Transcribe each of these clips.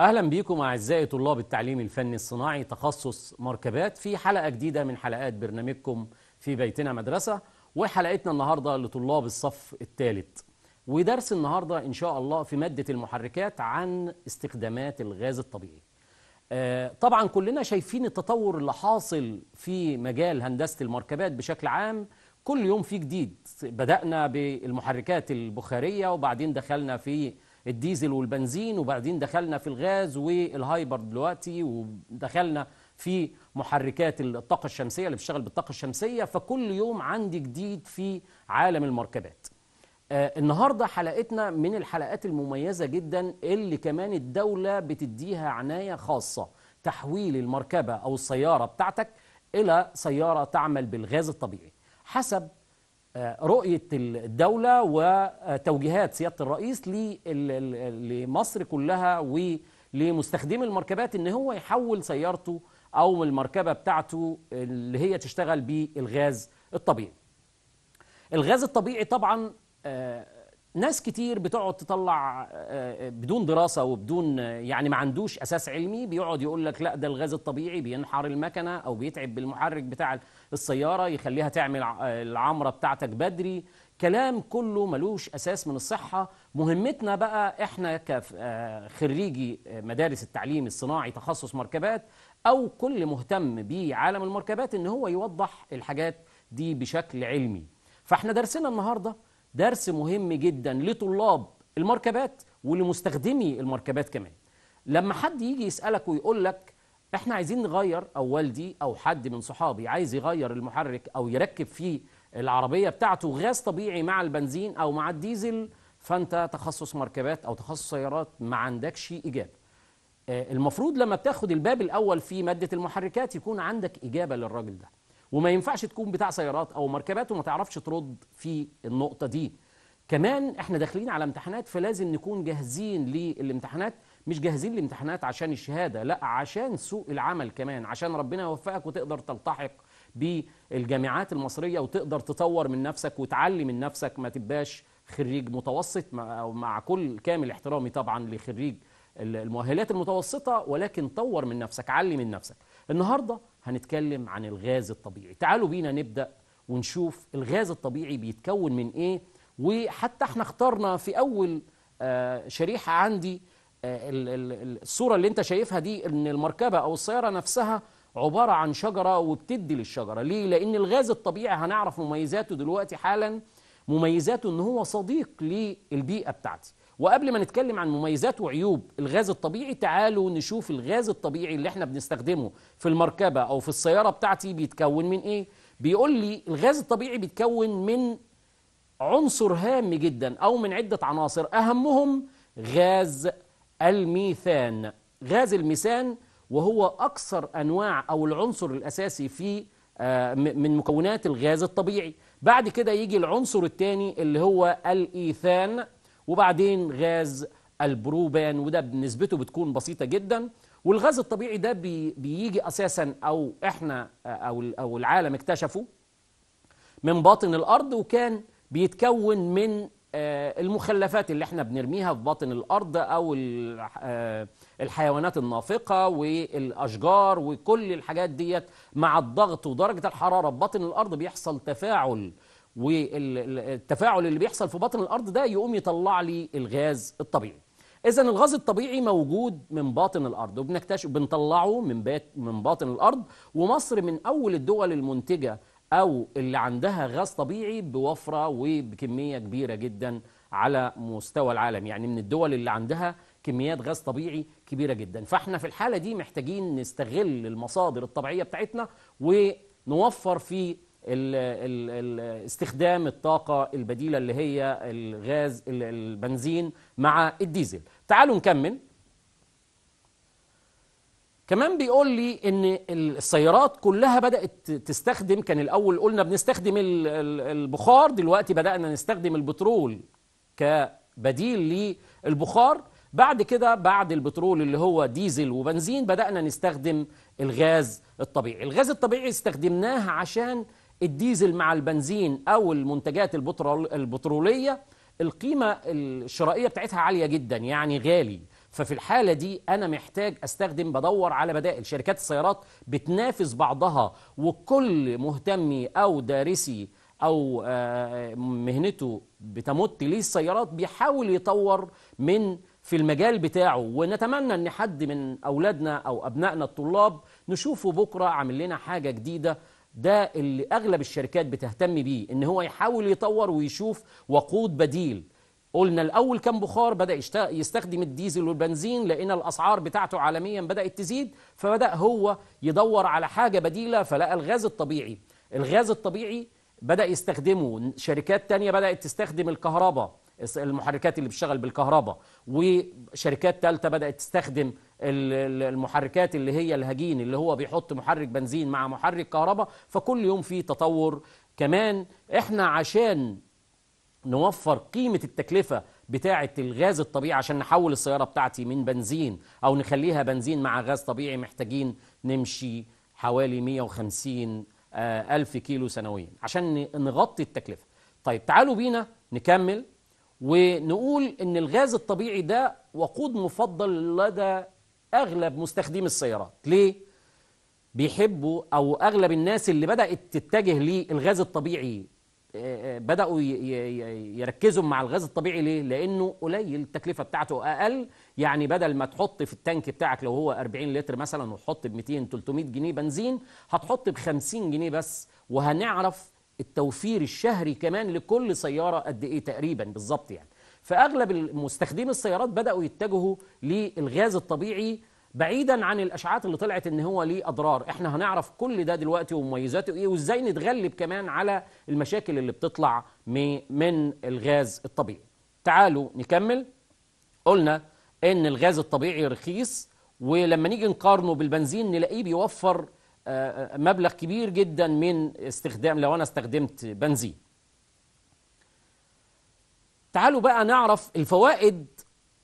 أهلا بكم أعزائي طلاب التعليم الفني الصناعي تخصص مركبات في حلقة جديدة من حلقات برنامجكم في بيتنا مدرسة وحلقتنا النهاردة لطلاب الصف الثالث ودرس النهاردة إن شاء الله في مادة المحركات عن استخدامات الغاز الطبيعي آه، طبعا كلنا شايفين التطور اللي حاصل في مجال هندسة المركبات بشكل عام كل يوم في جديد بدأنا بالمحركات البخارية وبعدين دخلنا في الديزل والبنزين وبعدين دخلنا في الغاز والهايبر دلوقتي ودخلنا في محركات الطاقة الشمسية اللي بتشتغل بالطاقة الشمسية فكل يوم عندي جديد في عالم المركبات آه، النهاردة حلقتنا من الحلقات المميزة جدا اللي كمان الدولة بتديها عناية خاصة تحويل المركبة أو السيارة بتاعتك إلى سيارة تعمل بالغاز الطبيعي حسب آه، رؤية الدولة وتوجيهات سيادة الرئيس لمصر كلها ولمستخدمي المركبات ان هو يحول سيارته او المركبة بتاعته اللي هي تشتغل بالغاز الطبيعي الغاز الطبيعي طبعا آه، ناس كتير بتقعد تطلع آه، آه، بدون دراسه وبدون يعني ما عندوش اساس علمي بيقعد يقول لك لا ده الغاز الطبيعي بينحر المكنه او بيتعب بالمحرك بتاع السياره يخليها تعمل العمره بتاعتك بدري كلام كله ملوش اساس من الصحه مهمتنا بقى احنا كخريجي آه، مدارس التعليم الصناعي تخصص مركبات او كل مهتم بعالم المركبات ان هو يوضح الحاجات دي بشكل علمي فاحنا درسنا النهارده درس مهم جدا لطلاب المركبات ولمستخدمي المركبات كمان لما حد يجي يسألك ويقول لك احنا عايزين نغير او والدي او حد من صحابي عايز يغير المحرك او يركب فيه العربية بتاعته غاز طبيعي مع البنزين او مع الديزل فانت تخصص مركبات او تخصص سيارات ما عندكش اجابه آه، المفروض لما بتاخد الباب الاول في ماده المحركات يكون عندك اجابه للراجل ده وما ينفعش تكون بتاع سيارات او مركبات وما تعرفش ترد في النقطه دي كمان احنا داخلين على امتحانات فلازم نكون جاهزين للامتحانات مش جاهزين لامتحانات عشان الشهاده لا عشان سوق العمل كمان عشان ربنا يوفقك وتقدر تلتحق بالجامعات المصريه وتقدر تطور من نفسك وتعلي من نفسك ما تبقاش خريج متوسط مع كل كامل احترامي طبعا لخريج المؤهلات المتوسطه ولكن طور من نفسك علي من نفسك النهارده هنتكلم عن الغاز الطبيعي تعالوا بينا نبدأ ونشوف الغاز الطبيعي بيتكون من إيه وحتى احنا اخترنا في أول آه، شريحة عندي آه، الصورة اللي انت شايفها دي ان المركبة أو السيارة نفسها عبارة عن شجرة وبتدي للشجرة ليه؟ لأن الغاز الطبيعي هنعرف مميزاته دلوقتي حالا مميزاته ان هو صديق للبيئة بتاعتي وقبل ما نتكلم عن مميزات وعيوب الغاز الطبيعي تعالوا نشوف الغاز الطبيعي اللي احنا بنستخدمه في المركبة أو في السيارة بتاعتي بيتكون من إيه؟ بيقول لي الغاز الطبيعي بيتكون من عنصر هام جدا أو من عدة عناصر أهمهم غاز الميثان غاز الميثان وهو أكثر أنواع أو العنصر الأساسي في آه، من مكونات الغاز الطبيعي بعد كده يجي العنصر الثاني اللي هو الإيثان وبعدين غاز البروبان وده نسبته بتكون بسيطة جدا والغاز الطبيعي ده بي بيجي أساسا أو إحنا أو, أو العالم اكتشفه من باطن الأرض وكان بيتكون من آه، المخلفات اللي احنا بنرميها في باطن الارض او آه، الحيوانات النافقه والاشجار وكل الحاجات ديت مع الضغط ودرجه الحراره في باطن الارض بيحصل تفاعل والتفاعل اللي بيحصل في بطن الارض ده يقوم يطلع لي الغاز الطبيعي اذا الغاز الطبيعي موجود من باطن الارض وبنكتشف بنطلعه من بات من باطن الارض ومصر من اول الدول المنتجه او اللي عندها غاز طبيعي بوفره وبكميه كبيره جدا على مستوى العالم يعني من الدول اللي عندها كميات غاز طبيعي كبيره جدا فاحنا في الحاله دي محتاجين نستغل المصادر الطبيعيه بتاعتنا ونوفر في استخدام الطاقة البديلة اللي هي الغاز البنزين مع الديزل تعالوا نكمل كمان بيقول لي ان السيارات كلها بدات تستخدم كان الاول قلنا بنستخدم البخار دلوقتي بدانا نستخدم البترول كبديل للبخار بعد كده بعد البترول اللي هو ديزل وبنزين بدانا نستخدم الغاز الطبيعي الغاز الطبيعي استخدمناه عشان الديزل مع البنزين او المنتجات البتروليه القيمه الشرائيه بتاعتها عاليه جدا يعني غالي ففي الحالة دي أنا محتاج أستخدم بدور على بدائل شركات السيارات بتنافس بعضها وكل مهتمي أو دارسي أو آه، مهنته بتمت ليه السيارات بيحاول يطور من في المجال بتاعه ونتمنى أن حد من أولادنا أو أبنائنا الطلاب نشوفه بكرة عامل لنا حاجة جديدة ده اللي أغلب الشركات بتهتم بيه إن هو يحاول يطور ويشوف وقود بديل قلنا الأول كان بخار بدأ يستخدم الديزل والبنزين لقينا الأسعار بتاعته عالميا بدأت تزيد فبدأ هو يدور على حاجة بديلة فلقى الغاز الطبيعي الغاز الطبيعي بدأ يستخدمه شركات تانية بدأت تستخدم الكهرباء المحركات اللي بتشتغل بالكهرباء وشركات ثالثه بدات تستخدم المحركات اللي هي الهجين اللي هو بيحط محرك بنزين مع محرك كهرباء فكل يوم في تطور كمان احنا عشان نوفر قيمه التكلفه بتاعه الغاز الطبيعي عشان نحول السياره بتاعتي من بنزين او نخليها بنزين مع غاز طبيعي محتاجين نمشي حوالي 150 آه، ألف كيلو سنويا عشان نغطي التكلفة طيب تعالوا بينا نكمل ونقول ان الغاز الطبيعي ده وقود مفضل لدى اغلب مستخدمي السيارات ليه بيحبوا او اغلب الناس اللي بدات تتجه للغاز الطبيعي آه، آه، بداوا يركزوا مع الغاز الطبيعي ليه لانه قليل التكلفه بتاعته اقل يعني بدل ما تحط في التانك بتاعك لو هو 40 لتر مثلا وتحط ب 200 300 جنيه بنزين هتحط ب 50 جنيه بس وهنعرف التوفير الشهري كمان لكل سيارة قد إيه تقريبا بالظبط يعني فأغلب مستخدمي السيارات بدأوا يتجهوا للغاز الطبيعي بعيدا عن الأشعات اللي طلعت ان هو ليه اضرار احنا هنعرف كل ده دلوقتي ومميزاته ايه وازاي نتغلب كمان على المشاكل اللي بتطلع من الغاز الطبيعي تعالوا نكمل قلنا ان الغاز الطبيعي رخيص ولما نيجي نقارنه بالبنزين نلاقيه بيوفر مبلغ كبير جدا من استخدام لو انا استخدمت بنزين تعالوا بقى نعرف الفوائد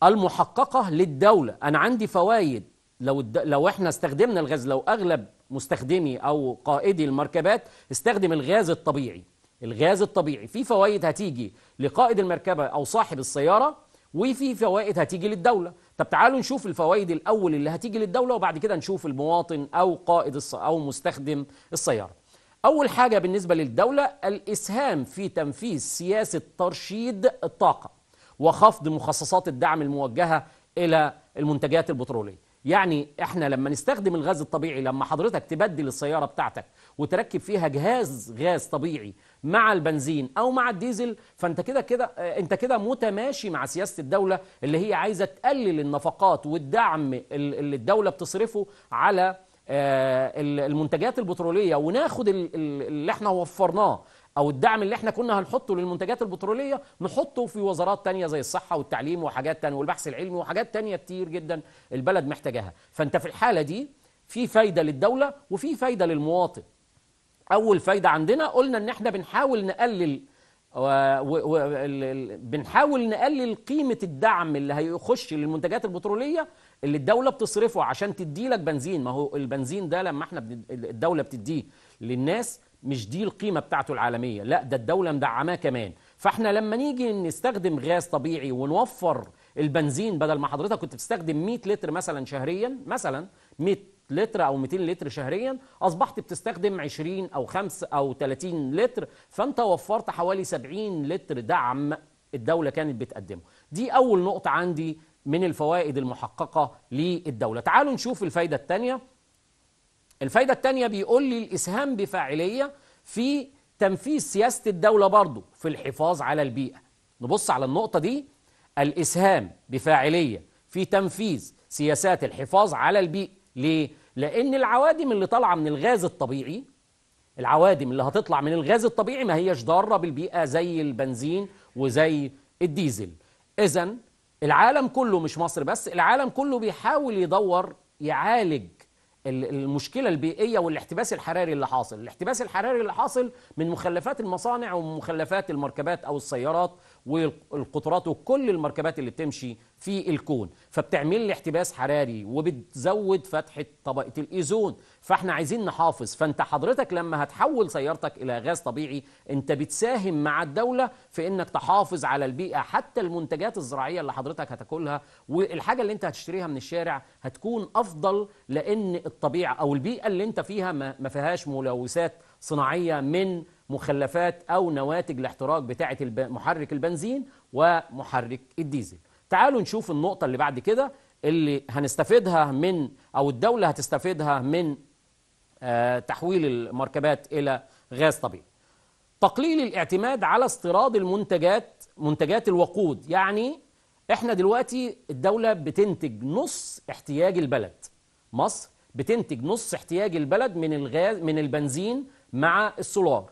المحققة للدولة أنا عندي فوائد لو الد... لو احنا استخدمنا الغاز لو أغلب مستخدمي أو قائدي المركبات استخدم الغاز الطبيعي الغاز الطبيعي في فوائد هتيجي لقائد المركبة أو صاحب السيارة وفي فوائد هتيجي للدولة طب تعالوا نشوف الفوائد الاول اللي هتيجي للدوله وبعد كده نشوف المواطن او قائد الص... او مستخدم السياره اول حاجه بالنسبه للدوله الاسهام في تنفيذ سياسه ترشيد الطاقه وخفض مخصصات الدعم الموجهه الى المنتجات البتروليه يعني احنا لما نستخدم الغاز الطبيعي لما حضرتك تبدل السياره بتاعتك وتركب فيها جهاز غاز طبيعي مع البنزين او مع الديزل فانت كده كده انت كده متماشي مع سياسه الدوله اللي هي عايزه تقلل النفقات والدعم اللي الدوله بتصرفه على آه، المنتجات البتروليه وناخد اللي احنا وفرناه او الدعم اللي احنا كنا هنحطه للمنتجات البتروليه نحطه في وزارات تانية زي الصحه والتعليم وحاجات تانية والبحث العلمي وحاجات تانية كتير جدا البلد محتاجاها فانت في الحاله دي في فايده للدوله وفي فايده للمواطن اول فايده عندنا قلنا ان احنا بنحاول نقلل و... و... و... بنحاول نقلل قيمة الدعم اللي هيخش للمنتجات البترولية اللي الدولة بتصرفه عشان تدي لك بنزين ما هو البنزين ده لما احنا بن... الدولة بتديه للناس مش دي القيمة بتاعته العالمية لا ده الدولة مدعماه كمان فاحنا لما نيجي نستخدم غاز طبيعي ونوفر البنزين بدل ما حضرتك كنت بتستخدم 100 لتر مثلا شهريا مثلا 100 لتر او 200 لتر شهريا اصبحت بتستخدم 20 او 5 او 30 لتر فانت وفرت حوالي 70 لتر دعم الدولة كانت بتقدمه دي اول نقطة عندي من الفوائد المحققة للدولة تعالوا نشوف الفايدة الثانية الفايدة الثانية بيقول لي الإسهام بفاعلية في تنفيذ سياسة الدولة برضه في الحفاظ على البيئة نبص على النقطة دي الإسهام بفاعلية في تنفيذ سياسات الحفاظ على البيئة ليه؟ لأن العوادم اللي طالعة من الغاز الطبيعي العوادم اللي هتطلع من الغاز الطبيعي ما هيش ضارة بالبيئة زي البنزين وزي الديزل إذا العالم كله مش مصر بس العالم كله بيحاول يدور يعالج المشكله البيئيه والاحتباس الحراري اللي حاصل الاحتباس الحراري اللي حاصل من مخلفات المصانع ومخلفات المركبات او السيارات والقطرات وكل المركبات اللي بتمشي في الكون فبتعمل لي احتباس حراري وبتزود فتحة طبقة الإيزون فاحنا عايزين نحافظ فانت حضرتك لما هتحول سيارتك إلى غاز طبيعي انت بتساهم مع الدولة في انك تحافظ على البيئة حتى المنتجات الزراعية اللي حضرتك هتاكلها والحاجة اللي انت هتشتريها من الشارع هتكون أفضل لأن الطبيعة أو البيئة اللي انت فيها ما فيهاش ملوثات صناعية من مخلفات أو نواتج الاحتراق بتاعة محرك البنزين ومحرك الديزل تعالوا نشوف النقطة اللي بعد كده اللي هنستفيدها من أو الدولة هتستفيدها من آه، تحويل المركبات إلى غاز طبيعي تقليل الاعتماد على استيراد المنتجات منتجات الوقود يعني احنا دلوقتي الدولة بتنتج نص احتياج البلد مصر بتنتج نص احتياج البلد من الغاز من البنزين مع السولار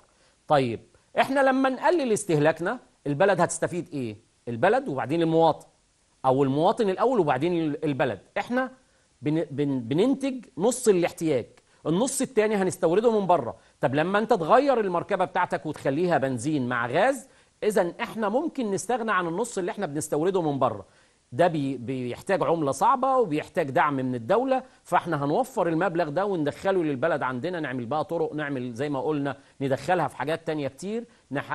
طيب احنا لما نقلل استهلاكنا البلد هتستفيد ايه البلد وبعدين المواطن او المواطن الاول وبعدين البلد احنا بن بن بننتج نص الاحتياج النص الثاني هنستورده من بره طب لما انت تغير المركبه بتاعتك وتخليها بنزين مع غاز اذا احنا ممكن نستغنى عن النص اللي احنا بنستورده من بره ده بي بيحتاج عمله صعبه وبيحتاج دعم من الدوله فاحنا هنوفر المبلغ ده وندخله للبلد عندنا نعمل بقى طرق نعمل زي ما قلنا ندخلها في حاجات تانية كتير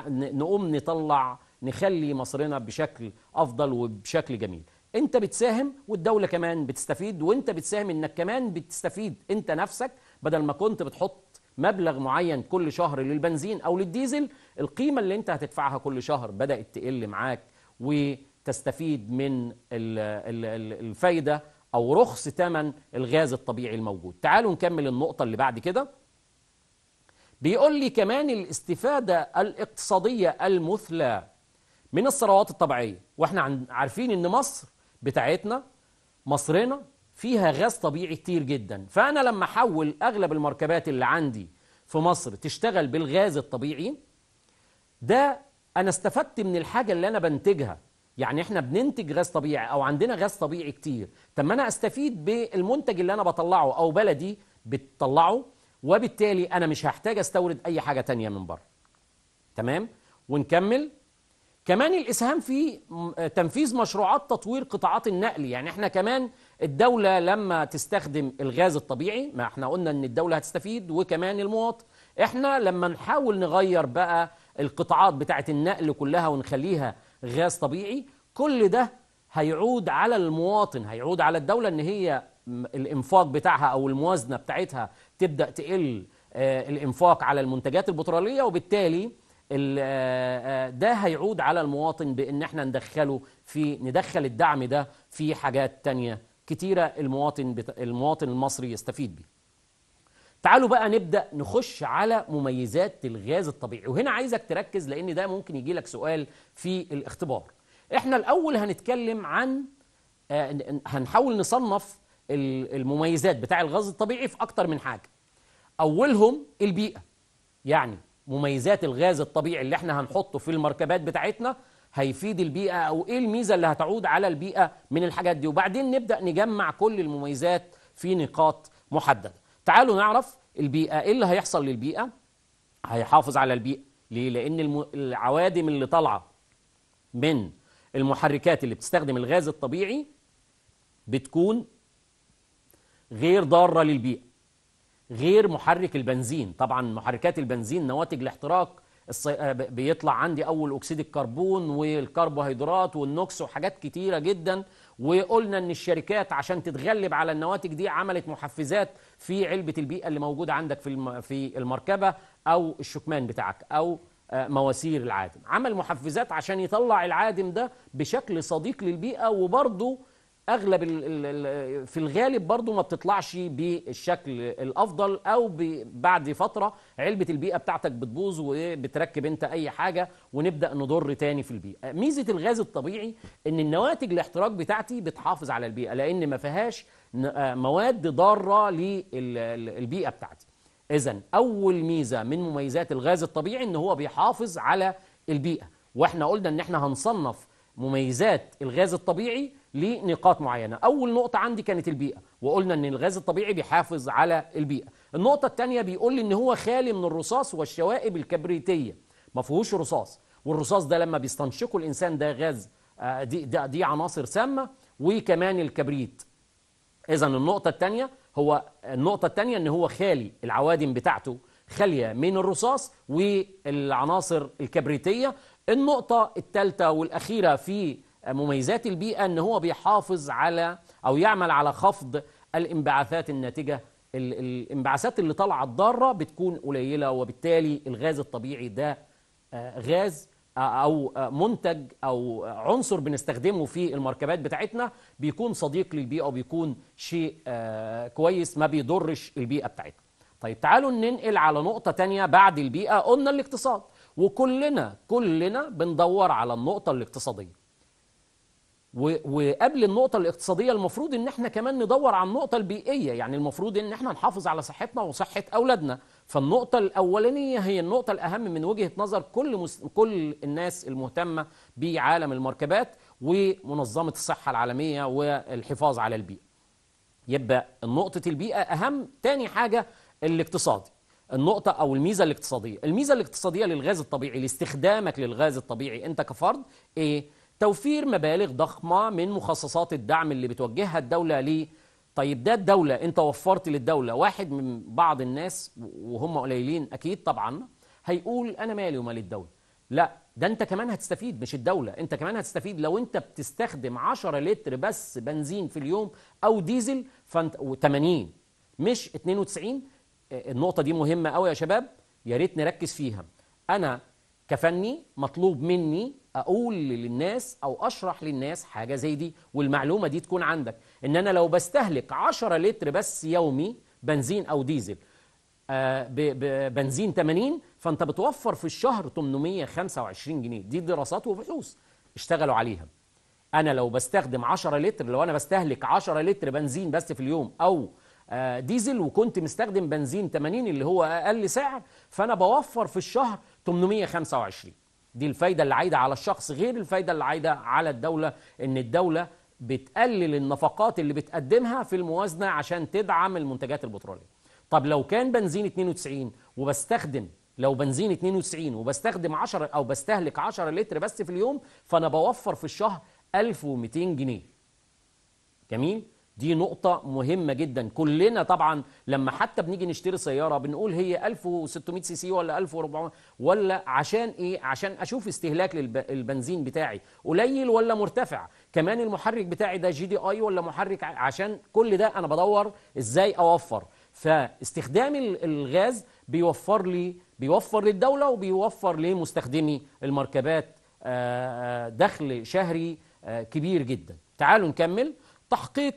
نقوم نطلع نخلي مصرنا بشكل افضل وبشكل جميل انت بتساهم والدوله كمان بتستفيد وانت بتساهم انك كمان بتستفيد انت نفسك بدل ما كنت بتحط مبلغ معين كل شهر للبنزين او للديزل القيمه اللي انت هتدفعها كل شهر بدات تقل معاك و تستفيد من الفايدة أو رخص ثمن الغاز الطبيعي الموجود تعالوا نكمل النقطة اللي بعد كده بيقول لي كمان الاستفادة الاقتصادية المثلى من الثروات الطبيعية واحنا عارفين ان مصر بتاعتنا مصرنا فيها غاز طبيعي كتير جدا فأنا لما أحول أغلب المركبات اللي عندي في مصر تشتغل بالغاز الطبيعي ده أنا استفدت من الحاجة اللي أنا بنتجها يعني احنا بننتج غاز طبيعي او عندنا غاز طبيعي كتير طب ما انا استفيد بالمنتج اللي انا بطلعه او بلدي بتطلعه وبالتالي انا مش هحتاج استورد اي حاجه تانية من بره تمام ونكمل كمان الاسهام في تنفيذ مشروعات تطوير قطاعات النقل يعني احنا كمان الدوله لما تستخدم الغاز الطبيعي ما احنا قلنا ان الدوله هتستفيد وكمان المواطن احنا لما نحاول نغير بقى القطاعات بتاعه النقل كلها ونخليها غاز طبيعي كل ده هيعود على المواطن هيعود على الدولة ان هي الانفاق بتاعها او الموازنة بتاعتها تبدأ تقل آه، الانفاق على المنتجات البترولية وبالتالي آه، آه، ده هيعود على المواطن بان احنا ندخله في ندخل الدعم ده في حاجات تانية كتيرة المواطن المواطن المصري يستفيد بيه تعالوا بقى نبدأ نخش على مميزات الغاز الطبيعي وهنا عايزك تركز لأن ده ممكن يجي لك سؤال في الاختبار احنا الأول هنتكلم عن آه، هنحاول نصنف المميزات بتاع الغاز الطبيعي في أكتر من حاجة أولهم البيئة يعني مميزات الغاز الطبيعي اللي احنا هنحطه في المركبات بتاعتنا هيفيد البيئة أو إيه الميزة اللي هتعود على البيئة من الحاجات دي وبعدين نبدأ نجمع كل المميزات في نقاط محددة تعالوا نعرف البيئة إيه اللي هيحصل للبيئة هيحافظ على البيئة ليه؟ لأن العوادم اللي طالعة من المحركات اللي بتستخدم الغاز الطبيعي بتكون غير ضارة للبيئة غير محرك البنزين طبعا محركات البنزين نواتج الاحتراق آه، بيطلع عندي أول أكسيد الكربون والكربوهيدرات والنوكس وحاجات كتيرة جدا وقلنا ان الشركات عشان تتغلب على النواتج دي عملت محفزات في علبه البيئه اللي موجوده عندك في في المركبه او الشكمان بتاعك او آه، مواسير العادم عمل محفزات عشان يطلع العادم ده بشكل صديق للبيئه وبرضه اغلب في الغالب برضو ما بتطلعش بالشكل الافضل او بعد فتره علبه البيئه بتاعتك بتبوظ وبتركب انت اي حاجه ونبدا نضر تاني في البيئه ميزه الغاز الطبيعي ان النواتج الاحتراق بتاعتي بتحافظ على البيئه لان ما فيهاش آه مواد ضاره للبيئه بتاعتي اذا اول ميزه من مميزات الغاز الطبيعي ان هو بيحافظ على البيئه واحنا قلنا ان احنا هنصنف مميزات الغاز الطبيعي لنقاط معينة أول نقطة عندي كانت البيئة وقلنا أن الغاز الطبيعي بيحافظ على البيئة النقطة الثانية بيقول لي أن هو خالي من الرصاص والشوائب الكبريتية ما فيهوش رصاص والرصاص ده لما بيستنشقه الإنسان ده غاز آه، دي, ده دي عناصر سامة وكمان الكبريت إذا النقطة الثانية هو النقطة الثانية أن هو خالي العوادم بتاعته خالية من الرصاص والعناصر الكبريتية النقطة الثالثة والأخيرة في مميزات البيئة أن هو بيحافظ على أو يعمل على خفض الانبعاثات الناتجة الانبعاثات اللي طالعة الضارة بتكون قليلة وبالتالي الغاز الطبيعي ده آه، غاز آه، أو آه، منتج أو عنصر بنستخدمه في المركبات بتاعتنا بيكون صديق للبيئة وبيكون شيء كويس ما بيضرش البيئة بتاعتنا طيب تعالوا ننقل على نقطة تانية بعد البيئة قلنا الاقتصاد وكلنا كلنا بندور على النقطة الاقتصادية وقبل النقطة الاقتصادية المفروض ان احنا كمان ندور على النقطة البيئية يعني المفروض ان احنا نحافظ على صحتنا وصحة اولادنا فالنقطة الاولانية هي النقطة الاهم من وجهة نظر كل مس... كل الناس المهتمة بعالم المركبات ومنظمة الصحة العالمية والحفاظ على البيئة يبقى نقطة البيئة اهم تاني حاجة الاقتصادي النقطة أو الميزة الاقتصادية الميزة الاقتصادية للغاز الطبيعي لاستخدامك للغاز الطبيعي أنت كفرد إيه؟ توفير مبالغ ضخمة من مخصصات الدعم اللي بتوجهها الدولة ليه طيب ده الدولة انت وفرت للدولة واحد من بعض الناس وهم قليلين اكيد طبعا هيقول انا مالي ومال الدولة لا ده انت كمان هتستفيد مش الدولة انت كمان هتستفيد لو انت بتستخدم 10 لتر بس بنزين في اليوم او ديزل فانت و80 مش 92 آه، النقطة دي مهمة قوي يا شباب يا ريت نركز فيها انا كفني مطلوب مني اقول للناس او اشرح للناس حاجه زي دي والمعلومه دي تكون عندك ان انا لو بستهلك 10 لتر بس يومي بنزين او ديزل آه، بنزين 80 فانت بتوفر في الشهر 825 جنيه دي دراسات وبحوث اشتغلوا عليها انا لو بستخدم 10 لتر لو انا بستهلك 10 لتر بنزين بس في اليوم او آه، ديزل وكنت مستخدم بنزين 80 اللي هو اقل سعر فانا بوفر في الشهر 825 دي الفايدة اللي عايدة على الشخص غير الفايدة اللي عايدة على الدولة إن الدولة بتقلل النفقات اللي بتقدمها في الموازنة عشان تدعم المنتجات البترولية طب لو كان بنزين 92 وبستخدم لو بنزين 92 وبستخدم 10 او بستهلك 10 لتر بس في اليوم فانا بوفر في الشهر 1200 جنيه جميل دي نقطة مهمة جدا كلنا طبعا لما حتى بنيجي نشتري سيارة بنقول هي 1600 سي سي ولا 1400 ولا عشان ايه عشان اشوف استهلاك للبنزين بتاعي قليل ولا مرتفع كمان المحرك بتاعي ده جي دي اي ولا محرك عشان كل ده انا بدور ازاي اوفر فاستخدام الغاز بيوفر لي بيوفر للدولة وبيوفر لمستخدمي المركبات آه، آه، دخل شهري آه، كبير جدا تعالوا نكمل تحقيق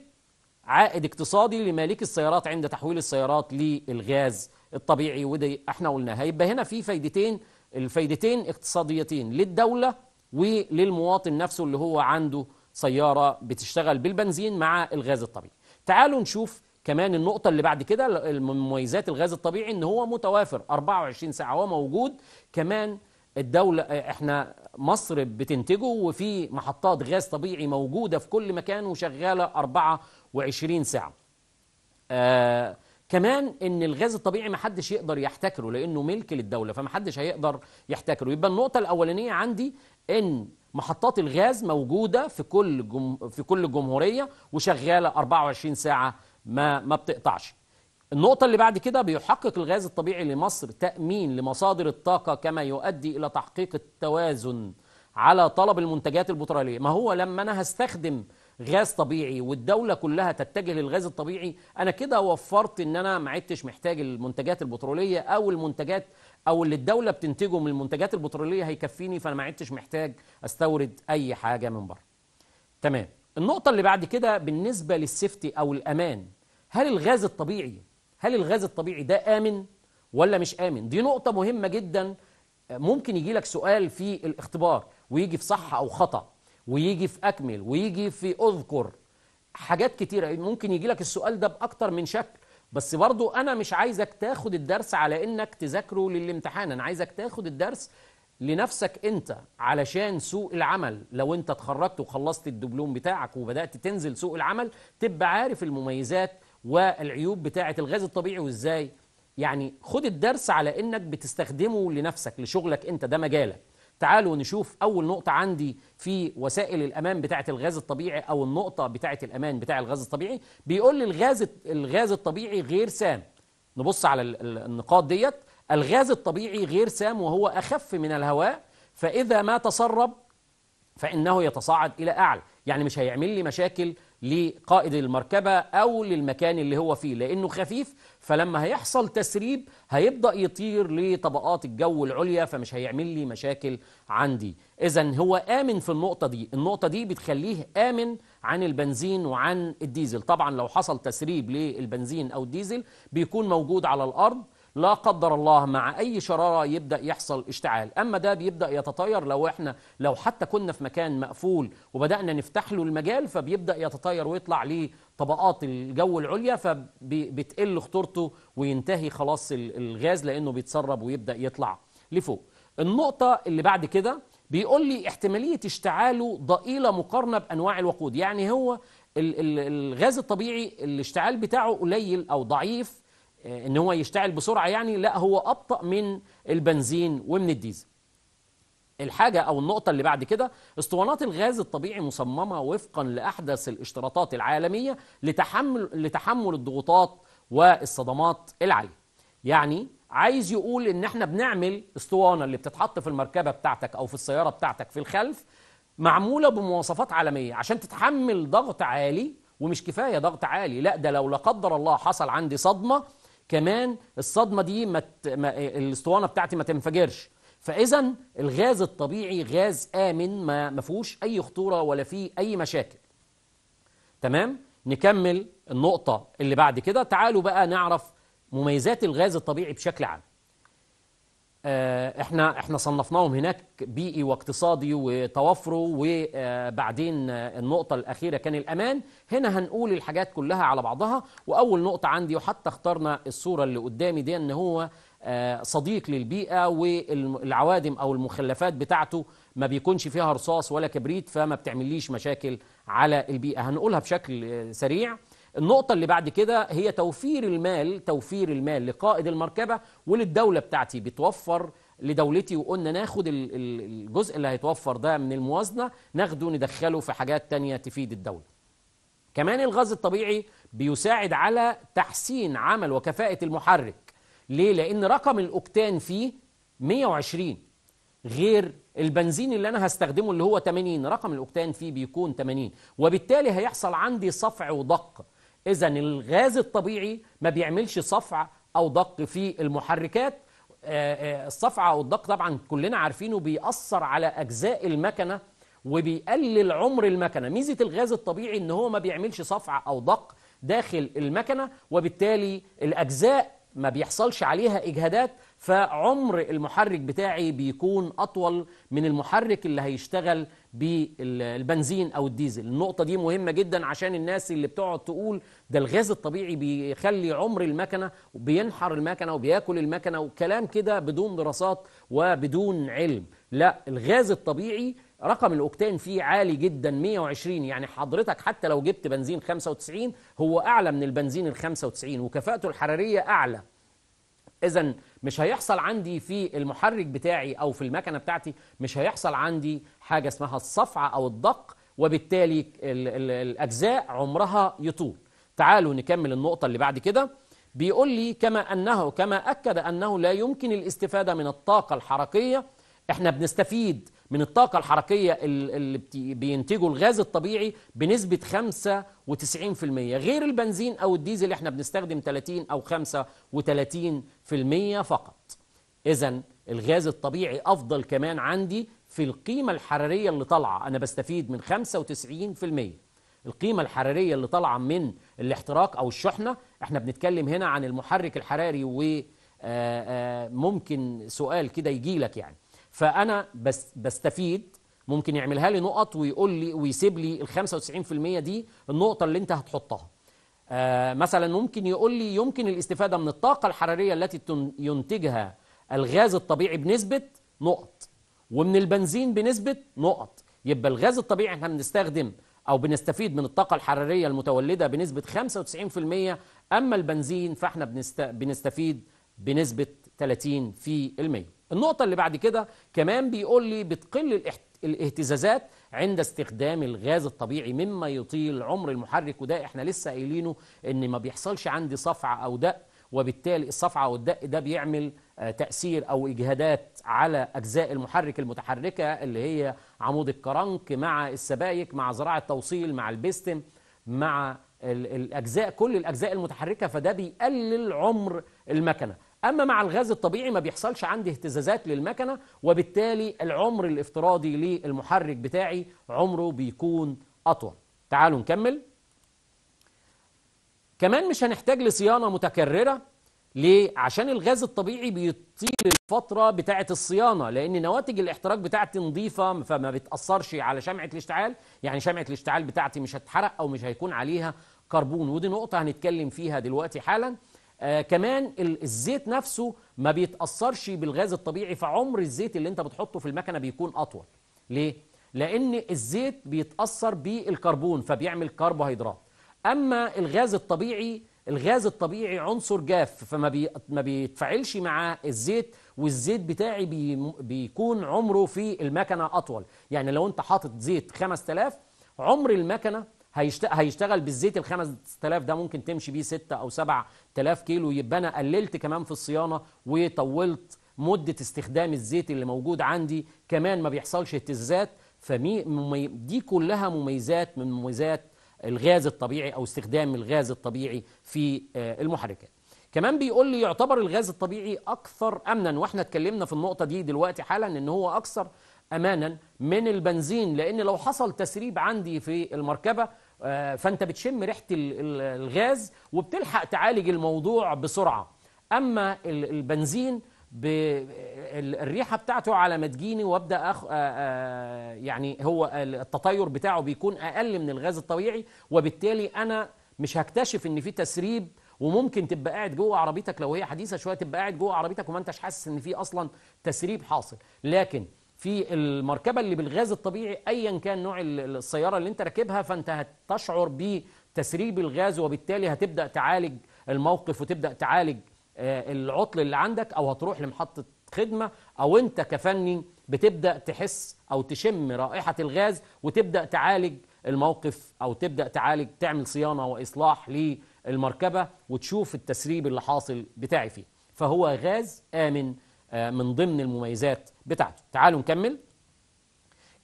عائد اقتصادي لمالك السيارات عند تحويل السيارات للغاز الطبيعي ودي احنا قلنا هيبقى هنا في فايدتين الفايدتين اقتصاديتين للدولة وللمواطن نفسه اللي هو عنده سيارة بتشتغل بالبنزين مع الغاز الطبيعي تعالوا نشوف كمان النقطة اللي بعد كده مميزات الغاز الطبيعي ان هو متوافر 24 ساعة هو موجود كمان الدولة احنا مصر بتنتجه وفي محطات غاز طبيعي موجودة في كل مكان وشغالة 24 وعشرين ساعة آه كمان ان الغاز الطبيعي ما حدش يقدر يحتكره لانه ملك للدوله فما حدش هيقدر يحتكره يبقى النقطه الاولانيه عندي ان محطات الغاز موجوده في كل جم... في كل جمهوريه وشغاله 24 ساعه ما ما بتقطعش النقطة اللي بعد كده بيحقق الغاز الطبيعي لمصر تأمين لمصادر الطاقة كما يؤدي إلى تحقيق التوازن على طلب المنتجات البترولية ما هو لما أنا هستخدم غاز طبيعي والدوله كلها تتجه للغاز الطبيعي انا كده وفرت ان انا ما عدتش محتاج المنتجات البتروليه او المنتجات او اللي الدوله بتنتجه من المنتجات البتروليه هيكفيني فانا ما عدتش محتاج استورد اي حاجه من بره تمام النقطه اللي بعد كده بالنسبه للسيفتي او الامان هل الغاز الطبيعي هل الغاز الطبيعي ده امن ولا مش امن دي نقطه مهمه جدا ممكن يجي لك سؤال في الاختبار ويجي في صح او خطأ ويجي في أكمل ويجي في أذكر حاجات كتيرة ممكن يجي لك السؤال ده بأكتر من شكل بس برضو أنا مش عايزك تاخد الدرس على إنك تذاكره للامتحان أنا عايزك تاخد الدرس لنفسك أنت علشان سوق العمل لو أنت اتخرجت وخلصت الدبلوم بتاعك وبدأت تنزل سوق العمل تبقى عارف المميزات والعيوب بتاعة الغاز الطبيعي وإزاي يعني خد الدرس على إنك بتستخدمه لنفسك لشغلك أنت ده مجالك تعالوا نشوف أول نقطة عندي في وسائل الأمان بتاعة الغاز الطبيعي أو النقطة بتاعة الأمان بتاع الغاز الطبيعي بيقول لي الغاز الغاز الطبيعي غير سام نبص على النقاط ديت الغاز الطبيعي غير سام وهو أخف من الهواء فإذا ما تسرب فإنه يتصاعد إلى أعلى يعني مش هيعمل لي مشاكل لقائد المركبة أو للمكان اللي هو فيه لأنه خفيف فلما هيحصل تسريب هيبدا يطير لطبقات الجو العليا فمش هيعمل لي مشاكل عندي اذا هو امن في النقطه دي النقطه دي بتخليه امن عن البنزين وعن الديزل طبعا لو حصل تسريب للبنزين او الديزل بيكون موجود على الارض لا قدر الله مع أي شرارة يبدأ يحصل اشتعال أما ده بيبدأ يتطاير لو إحنا لو حتى كنا في مكان مقفول وبدأنا نفتح له المجال فبيبدأ يتطاير ويطلع ليه طبقات الجو العليا فبتقل خطورته وينتهي خلاص الغاز لأنه بيتسرب ويبدأ يطلع لفوق النقطة اللي بعد كده بيقول لي احتمالية اشتعاله ضئيلة مقارنة بأنواع الوقود يعني هو الغاز الطبيعي الاشتعال بتاعه قليل أو ضعيف آه، ان هو يشتعل بسرعه يعني لا هو ابطا من البنزين ومن الديزل الحاجة أو النقطة اللي بعد كده اسطوانات الغاز الطبيعي مصممة وفقا لأحدث الاشتراطات العالمية لتحمل, لتحمل الضغوطات والصدمات العالية يعني عايز يقول ان احنا بنعمل اسطوانة اللي بتتحط في المركبة بتاعتك أو في السيارة بتاعتك في الخلف معمولة بمواصفات عالمية عشان تتحمل ضغط عالي ومش كفاية ضغط عالي لا ده لو لا قدر الله حصل عندي صدمة كمان الصدمه دي ما الاسطوانه بتاعتي ما تنفجرش فاذا الغاز الطبيعي غاز امن ما ما فيهوش اي خطوره ولا فيه اي مشاكل تمام نكمل النقطه اللي بعد كده تعالوا بقى نعرف مميزات الغاز الطبيعي بشكل عام آه، احنا احنا صنفناهم هناك بيئي واقتصادي وتوافره وبعدين النقطه الاخيره كان الامان هنا هنقول الحاجات كلها على بعضها واول نقطه عندي وحتى اخترنا الصوره اللي قدامي دي ان هو آه، صديق للبيئه والعوادم او المخلفات بتاعته ما بيكونش فيها رصاص ولا كبريت فما بتعمليش مشاكل على البيئه هنقولها بشكل سريع النقطة اللي بعد كده هي توفير المال توفير المال لقائد المركبة وللدولة بتاعتي بتوفر لدولتي وقلنا ناخد الجزء اللي هيتوفر ده من الموازنة ناخده ندخله في حاجات تانية تفيد الدولة كمان الغاز الطبيعي بيساعد على تحسين عمل وكفاءة المحرك ليه؟ لأن رقم الأكتان فيه 120 غير البنزين اللي أنا هستخدمه اللي هو 80 رقم الأكتان فيه بيكون 80 وبالتالي هيحصل عندي صفع ودق إذا الغاز الطبيعي ما بيعملش صفع أو دق في المحركات آه، آه، الصفعة أو الدق طبعا كلنا عارفينه بيأثر على أجزاء المكنة وبيقلل عمر المكنة ميزة الغاز الطبيعي إن هو ما بيعملش صفعة أو دق داخل المكنة وبالتالي الأجزاء ما بيحصلش عليها إجهادات فعمر المحرك بتاعي بيكون أطول من المحرك اللي هيشتغل بالبنزين أو الديزل النقطة دي مهمة جدا عشان الناس اللي بتقعد تقول ده الغاز الطبيعي بيخلي عمر المكنة وبينحر المكنة وبياكل المكنة وكلام كده بدون دراسات وبدون علم لا الغاز الطبيعي رقم الاوكتان فيه عالي جدا 120 يعني حضرتك حتى لو جبت بنزين 95 هو اعلى من البنزين ال 95 وكفاءته الحراريه اعلى اذا مش هيحصل عندي في المحرك بتاعي او في المكنه بتاعتي مش هيحصل عندي حاجه اسمها الصفعه او الدق وبالتالي الاجزاء عمرها يطول تعالوا نكمل النقطه اللي بعد كده بيقول لي كما انه كما اكد انه لا يمكن الاستفاده من الطاقه الحركيه احنا بنستفيد من الطاقة الحركية اللي بينتجه الغاز الطبيعي بنسبة 95% غير البنزين أو الديزل احنا بنستخدم 30 أو 35% فقط إذا الغاز الطبيعي أفضل كمان عندي في القيمة الحرارية اللي طالعة أنا بستفيد من 95% القيمة الحرارية اللي طالعة من الاحتراق أو الشحنة احنا بنتكلم هنا عن المحرك الحراري و آه، آه، ممكن سؤال كده يجي لك يعني فأنا بس بستفيد ممكن يعملها لي نقط ويقول لي ويسيب لي ال 95% دي النقطة اللي أنت هتحطها. آه مثلا ممكن يقول لي يمكن الاستفادة من الطاقة الحرارية التي ينتجها الغاز الطبيعي بنسبة نقط ومن البنزين بنسبة نقط يبقى الغاز الطبيعي احنا بنستخدم أو بنستفيد من الطاقة الحرارية المتولدة بنسبة 95% أما البنزين فاحنا بنست... بنستفيد بنسبة 30% في المية. النقطة اللي بعد كده كمان بيقول لي بتقل الاهتزازات عند استخدام الغاز الطبيعي مما يطيل عمر المحرك وده احنا لسه قايلينه ان ما بيحصلش عندي صفعة او دق وبالتالي الصفعة والدق ده بيعمل آه، تأثير أو إجهادات على أجزاء المحرك المتحركة اللي هي عمود الكرنك مع السبايك مع زراعة التوصيل مع البستم مع الأجزاء كل الأجزاء المتحركة فده بيقلل عمر المكنة أما مع الغاز الطبيعي ما بيحصلش عندي اهتزازات للمكنة وبالتالي العمر الافتراضي للمحرك بتاعي عمره بيكون أطول تعالوا نكمل كمان مش هنحتاج لصيانة متكررة ليه؟ عشان الغاز الطبيعي بيطيل الفترة بتاعة الصيانة لأن نواتج الاحتراق بتاعتي نظيفة فما بتأثرش على شمعة الاشتعال يعني شمعة الاشتعال بتاعتي مش هتحرق أو مش هيكون عليها كربون ودي نقطة هنتكلم فيها دلوقتي حالا آه كمان الزيت نفسه ما بيتأثرش بالغاز الطبيعي فعمر الزيت اللي انت بتحطه في المكنة بيكون أطول ليه؟ لأن الزيت بيتأثر بالكربون فبيعمل كربوهيدرات أما الغاز الطبيعي الغاز الطبيعي عنصر جاف فما بي... ما بيتفاعلش مع الزيت والزيت بتاعي بي... بيكون عمره في المكنة أطول يعني لو أنت حاطط زيت 5000 عمر المكنة هيشتغل بالزيت ال 5000 ده ممكن تمشي بيه 6 او 7000 كيلو يبقى انا قللت كمان في الصيانه وطولت مده استخدام الزيت اللي موجود عندي كمان ما بيحصلش اهتزازات فمي دي كلها مميزات من مميزات الغاز الطبيعي او استخدام الغاز الطبيعي في آه، المحركات كمان بيقول لي يعتبر الغاز الطبيعي اكثر امنا واحنا اتكلمنا في النقطه دي دلوقتي حالا ان هو اكثر امانا من البنزين لان لو حصل تسريب عندي في المركبه آه، فانت بتشم ريحه الغاز وبتلحق تعالج الموضوع بسرعه اما البنزين الريحه بتاعته على ما تجيني وابدا أخ... آه، آه، يعني هو التطير بتاعه بيكون اقل من الغاز الطبيعي وبالتالي انا مش هكتشف ان في تسريب وممكن تبقى قاعد جوه عربيتك لو هي حديثه شويه تبقى قاعد جوه عربيتك وما انتش حاسس ان في اصلا تسريب حاصل لكن في المركبه اللي بالغاز الطبيعي ايا كان نوع السياره اللي انت راكبها فانت هتشعر بتسريب الغاز وبالتالي هتبدا تعالج الموقف وتبدا تعالج آه، العطل اللي عندك او هتروح لمحطه خدمه او انت كفني بتبدا تحس او تشم رائحه الغاز وتبدا تعالج الموقف او تبدا تعالج تعمل صيانه واصلاح للمركبه وتشوف التسريب اللي حاصل بتاعي فيه فهو غاز امن آه، من ضمن المميزات بتاعته تعالوا نكمل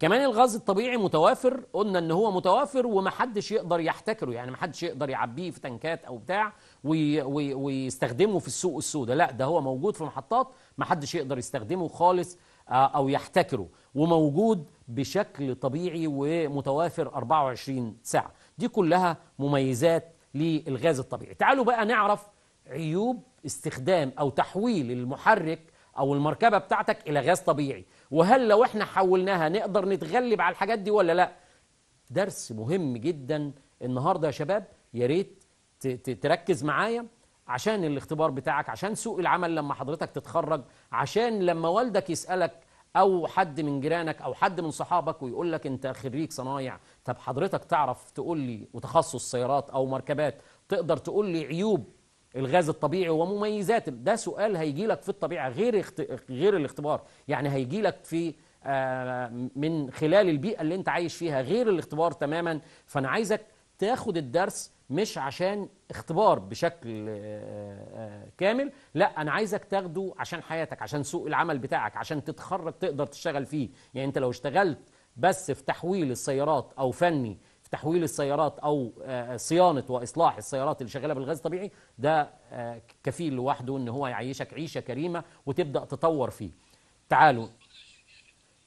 كمان الغاز الطبيعي متوافر قلنا ان هو متوافر ومحدش يقدر يحتكره يعني محدش يقدر يعبيه في تنكات او بتاع ويستخدمه في السوق السوداء لا ده هو موجود في محطات محدش يقدر يستخدمه خالص آه، او يحتكره وموجود بشكل طبيعي ومتوافر 24 ساعه دي كلها مميزات للغاز الطبيعي تعالوا بقى نعرف عيوب استخدام او تحويل المحرك او المركبه بتاعتك الى غاز طبيعي وهل لو احنا حولناها نقدر نتغلب على الحاجات دي ولا لا درس مهم جدا النهارده يا شباب يا ريت تركز معايا عشان الاختبار بتاعك عشان سوق العمل لما حضرتك تتخرج عشان لما والدك يسالك او حد من جيرانك او حد من صحابك ويقول لك انت خريج صنايع طب حضرتك تعرف تقول لي وتخصص سيارات او مركبات تقدر تقول لي عيوب الغاز الطبيعي ومميزات ده سؤال هيجي لك في الطبيعه غير اخت... غير الاختبار يعني هيجي لك في آه، من خلال البيئه اللي انت عايش فيها غير الاختبار تماما فانا عايزك تاخد الدرس مش عشان اختبار بشكل آه، آه، كامل لا انا عايزك تاخده عشان حياتك عشان سوق العمل بتاعك عشان تتخرج تقدر تشتغل فيه يعني انت لو اشتغلت بس في تحويل السيارات او فني تحويل السيارات او آه، صيانه واصلاح السيارات اللي شغاله بالغاز الطبيعي ده آه، كفيل لوحده ان هو يعيشك عيشه كريمه وتبدا تطور فيه تعالوا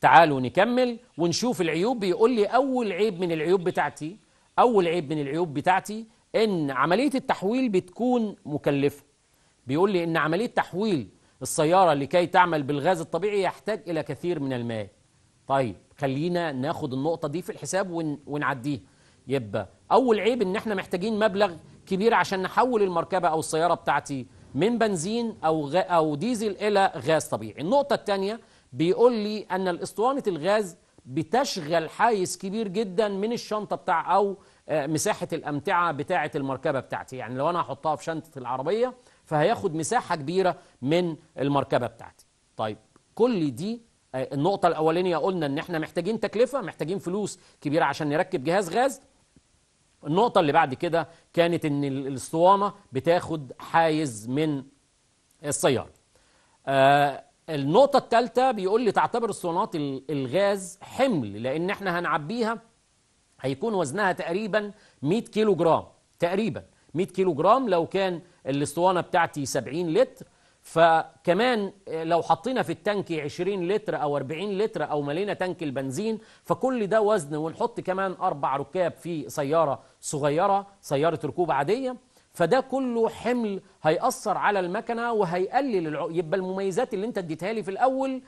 تعالوا نكمل ونشوف العيوب بيقول لي اول عيب من العيوب بتاعتي اول عيب من العيوب بتاعتي ان عمليه التحويل بتكون مكلفه بيقول لي ان عمليه تحويل السياره لكي تعمل بالغاز الطبيعي يحتاج الى كثير من المال طيب خلينا ناخد النقطه دي في الحساب ونعديها يبقى اول عيب ان احنا محتاجين مبلغ كبير عشان نحول المركبه او السياره بتاعتي من بنزين او غ... او ديزل الى غاز طبيعي النقطه الثانيه بيقول لي ان الاسطوانه الغاز بتشغل حيز كبير جدا من الشنطه بتاع او آه، مساحه الامتعه بتاعه المركبه بتاعتي يعني لو انا هحطها في شنطه العربيه فهياخد مساحه كبيره من المركبه بتاعتي طيب كل دي آه، النقطه الاولانيه قلنا ان احنا محتاجين تكلفه محتاجين فلوس كبيره عشان نركب جهاز غاز النقطة اللي بعد كده كانت ان الاسطوانة بتاخد حايز من السيارة آه النقطة الثالثة بيقول لي تعتبر اسطوانات الغاز حمل لان احنا هنعبيها هيكون وزنها تقريبا 100 كيلو جرام تقريبا 100 كيلو جرام لو كان الاسطوانة بتاعتي 70 لتر فكمان لو حطينا في التانك 20 لتر او 40 لتر او ملينا تانك البنزين فكل ده وزن ونحط كمان اربع ركاب في سياره صغيره سياره ركوب عاديه فده كله حمل هيأثر على المكنه وهيقلل يبقى المميزات اللي انت اديتها لي في الاول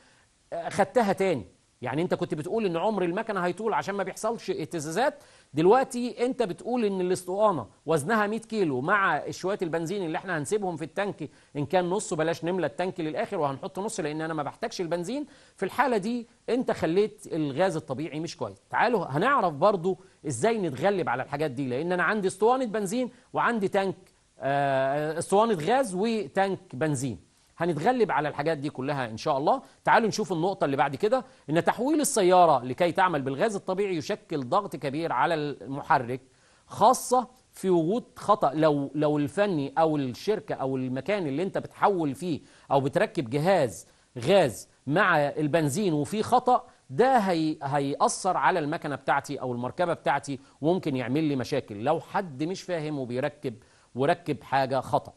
آه، خدتها تاني يعني انت كنت بتقول ان عمر المكنه هيطول عشان ما بيحصلش اهتزازات دلوقتي انت بتقول ان الاسطوانه وزنها 100 كيلو مع شويه البنزين اللي احنا هنسيبهم في التانك ان كان نص بلاش نملى التانك للاخر وهنحط نص لان انا ما بحتاجش البنزين في الحاله دي انت خليت الغاز الطبيعي مش كويس تعالوا هنعرف برضو ازاي نتغلب على الحاجات دي لان انا عندي اسطوانه بنزين وعندي تانك آه، اسطوانه غاز وتانك بنزين هنتغلب على الحاجات دي كلها إن شاء الله تعالوا نشوف النقطة اللي بعد كده إن تحويل السيارة لكي تعمل بالغاز الطبيعي يشكل ضغط كبير على المحرك خاصة في وجود خطأ لو لو الفني أو الشركة أو المكان اللي أنت بتحول فيه أو بتركب جهاز غاز مع البنزين وفيه خطأ ده هي هيأثر على المكنة بتاعتي أو المركبة بتاعتي وممكن يعمل لي مشاكل لو حد مش فاهم وبيركب وركب حاجة خطأ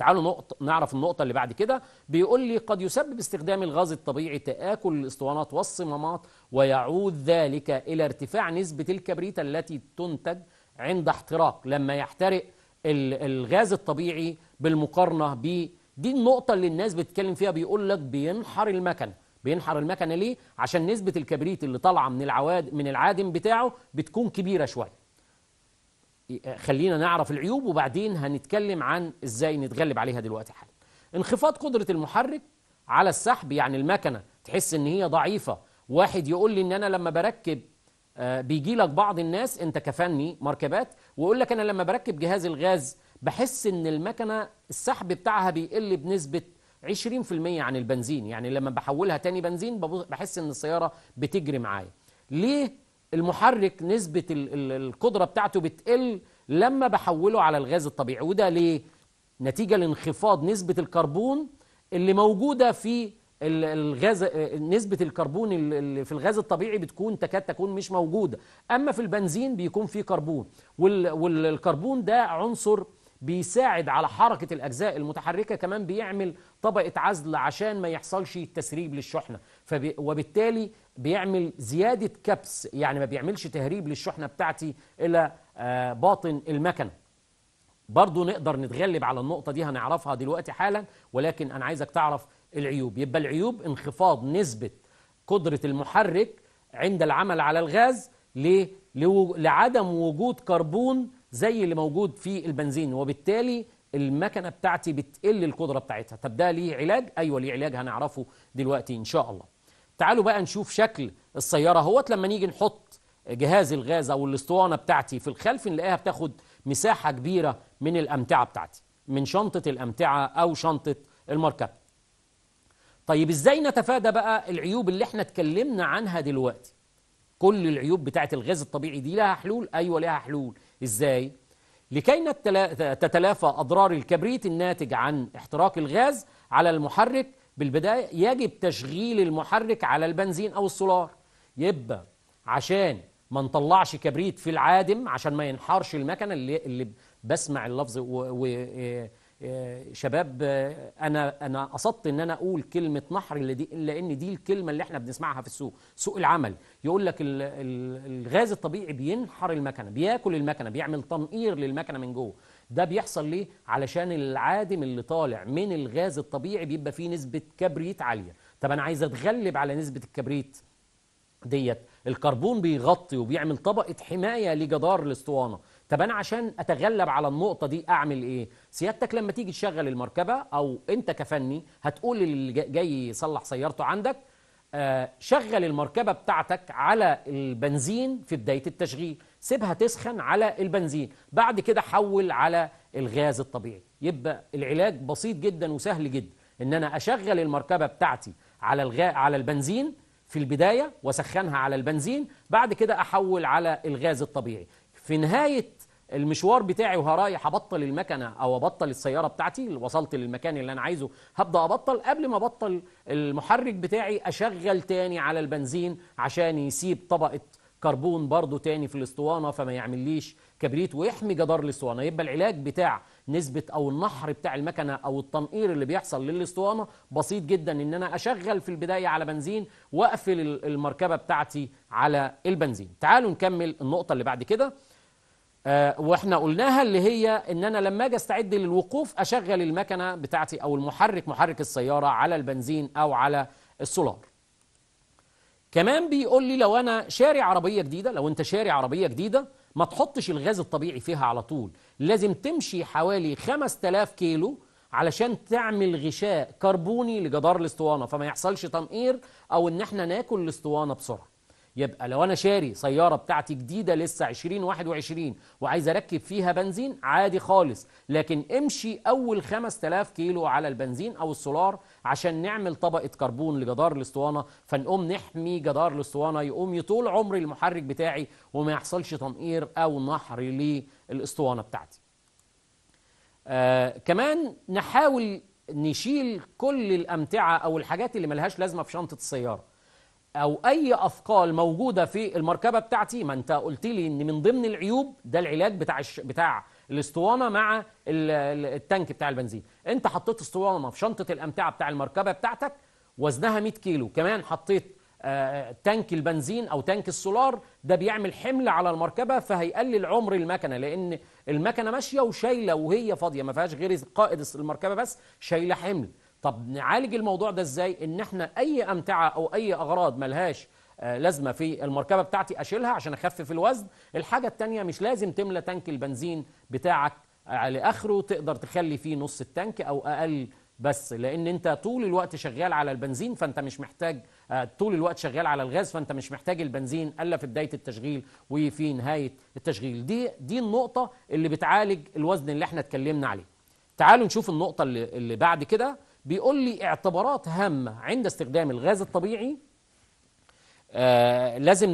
تعالوا نقط نعرف النقطة اللي بعد كده بيقول لي قد يسبب استخدام الغاز الطبيعي تآكل الاسطوانات والصمامات ويعود ذلك إلى ارتفاع نسبة الكبريت التي تنتج عند احتراق لما يحترق الغاز الطبيعي بالمقارنة ب دي النقطة اللي الناس بتتكلم فيها بيقول لك بينحر المكن بينحر المكنة ليه؟ عشان نسبة الكبريت اللي طالعة من العواد من العادم بتاعه بتكون كبيرة شوية خلينا نعرف العيوب وبعدين هنتكلم عن ازاي نتغلب عليها دلوقتي حالا انخفاض قدرة المحرك على السحب يعني المكنة تحس ان هي ضعيفة واحد يقول لي ان انا لما بركب آه، بيجي لك بعض الناس انت كفني مركبات ويقول لك انا لما بركب جهاز الغاز بحس ان المكنه السحب بتاعها بيقل بنسبه 20% عن البنزين يعني لما بحولها تاني بنزين بحس ان السياره بتجري معايا ليه المحرك نسبة القدرة بتاعته بتقل لما بحوله على الغاز الطبيعي وده ليه؟ نتيجة لانخفاض نسبة الكربون اللي موجودة في الغاز نسبة الكربون اللي في الغاز الطبيعي بتكون تكاد تكون مش موجودة أما في البنزين بيكون فيه كربون والكربون ده عنصر بيساعد على حركة الأجزاء المتحركة كمان بيعمل طبقة عزل عشان ما يحصلش تسريب للشحنة فبي وبالتالي بيعمل زيادة كبس يعني ما بيعملش تهريب للشحنة بتاعتي إلى آه، باطن المكنة برضو نقدر نتغلب على النقطة دي هنعرفها دلوقتي حالا ولكن أنا عايزك تعرف العيوب يبقى العيوب انخفاض نسبة قدرة المحرك عند العمل على الغاز ليه؟ لعدم وجود كربون زي اللي موجود في البنزين وبالتالي المكنه بتاعتي بتقل القدره بتاعتها طب ده ليه علاج ايوه ليه علاج هنعرفه دلوقتي ان شاء الله تعالوا بقى نشوف شكل السياره اهوت لما نيجي نحط جهاز الغاز او الاسطوانه بتاعتي في الخلف نلاقيها بتاخد مساحه كبيره من الامتعه بتاعتي من شنطه الامتعه او شنطه المركبه طيب ازاي نتفادى بقى العيوب اللي احنا اتكلمنا عنها دلوقتي كل العيوب بتاعت الغاز الطبيعي دي لها حلول ايوه لها حلول إزاي؟ لكي تتلافى أضرار الكبريت الناتج عن احتراق الغاز على المحرك بالبداية يجب تشغيل المحرك على البنزين أو السولار يبقى عشان ما نطلعش كبريت في العادم عشان ما ينحرش المكنة اللي, اللي بسمع اللفظ و... و... إيه آه، شباب آه، انا انا قصدت ان انا اقول كلمه نحر لان دي الكلمه اللي احنا بنسمعها في السوق سوق العمل يقول لك الغاز الطبيعي بينحر المكنه بياكل المكنه بيعمل تنقير للمكنه من جوه ده بيحصل ليه علشان العادم اللي طالع من الغاز الطبيعي بيبقى فيه نسبه كبريت عاليه طب انا عايز اتغلب على نسبه الكبريت ديت الكربون بيغطي وبيعمل طبقه حمايه لجدار الاسطوانه طب انا عشان اتغلب على النقطه دي اعمل ايه سيادتك لما تيجي تشغل المركبه او انت كفني هتقول للي جاي يصلح سيارته عندك آه، شغل المركبه بتاعتك على البنزين في بدايه التشغيل سيبها تسخن على البنزين بعد كده حول على الغاز الطبيعي يبقى العلاج بسيط جدا وسهل جدا ان انا اشغل المركبه بتاعتي على الغا... على البنزين في البدايه واسخنها على البنزين بعد كده احول على الغاز الطبيعي في نهايه المشوار بتاعي وهرايح ابطل المكنه او ابطل السياره بتاعتي وصلت للمكان اللي انا عايزه هبدا ابطل قبل ما ابطل المحرك بتاعي اشغل تاني على البنزين عشان يسيب طبقه كربون برضه تاني في الاسطوانه فما يعمليش كبريت ويحمي جدار الاسطوانه يبقى العلاج بتاع نسبه او النحر بتاع المكنه او التنقير اللي بيحصل للاسطوانه بسيط جدا ان انا اشغل في البدايه على بنزين واقفل المركبه بتاعتي على البنزين تعالوا نكمل النقطه اللي بعد كده آه، واحنا قلناها اللي هي ان انا لما اجي استعد للوقوف اشغل المكنه بتاعتي او المحرك محرك السياره على البنزين او على السولار كمان بيقول لي لو انا شاري عربيه جديده لو انت شاري عربيه جديده ما تحطش الغاز الطبيعي فيها على طول لازم تمشي حوالي 5000 كيلو علشان تعمل غشاء كربوني لجدار الاسطوانه فما يحصلش تنقير او ان احنا ناكل الاسطوانه بسرعه يبقى لو انا شاري سياره بتاعتي جديده لسه 2021 وعايز اركب فيها بنزين عادي خالص لكن امشي اول 5000 كيلو على البنزين او السولار عشان نعمل طبقه كربون لجدار الاسطوانه فنقوم نحمي جدار الاسطوانه يقوم يطول عمر المحرك بتاعي وما يحصلش تنقير او نحر للاسطوانه بتاعتي آه كمان نحاول نشيل كل الامتعه او الحاجات اللي ملهاش لازمه في شنطه السياره او اي اثقال موجوده في المركبه بتاعتي ما انت قلت لي ان من ضمن العيوب ده العلاج بتاع الش... بتاع الاسطوانه مع التانك بتاع البنزين انت حطيت اسطوانه في شنطه الامتعه بتاع المركبه بتاعتك وزنها 100 كيلو كمان حطيت آه، تانك البنزين او تانك السولار ده بيعمل حمل على المركبه فهيقلل عمر المكنه لان المكنه ماشيه وشايله وهي فاضيه ما فيهاش غير قائد المركبه بس شايله حمل طب نعالج الموضوع ده ازاي ان احنا اي امتعه او اي اغراض ملهاش آه، لازمه في المركبه بتاعتي اشيلها عشان اخفف الوزن الحاجه الثانيه مش لازم تملى تانك البنزين بتاعك آه، لاخره تقدر تخلي فيه نص التانك او اقل بس لان انت طول الوقت شغال على البنزين فانت مش محتاج آه، طول الوقت شغال على الغاز فانت مش محتاج البنزين الا في بدايه التشغيل وفي نهايه التشغيل دي دي النقطه اللي بتعالج الوزن اللي احنا اتكلمنا عليه تعالوا نشوف النقطه اللي, اللي بعد كده بيقول لي اعتبارات هامة عند استخدام الغاز الطبيعي آه لازم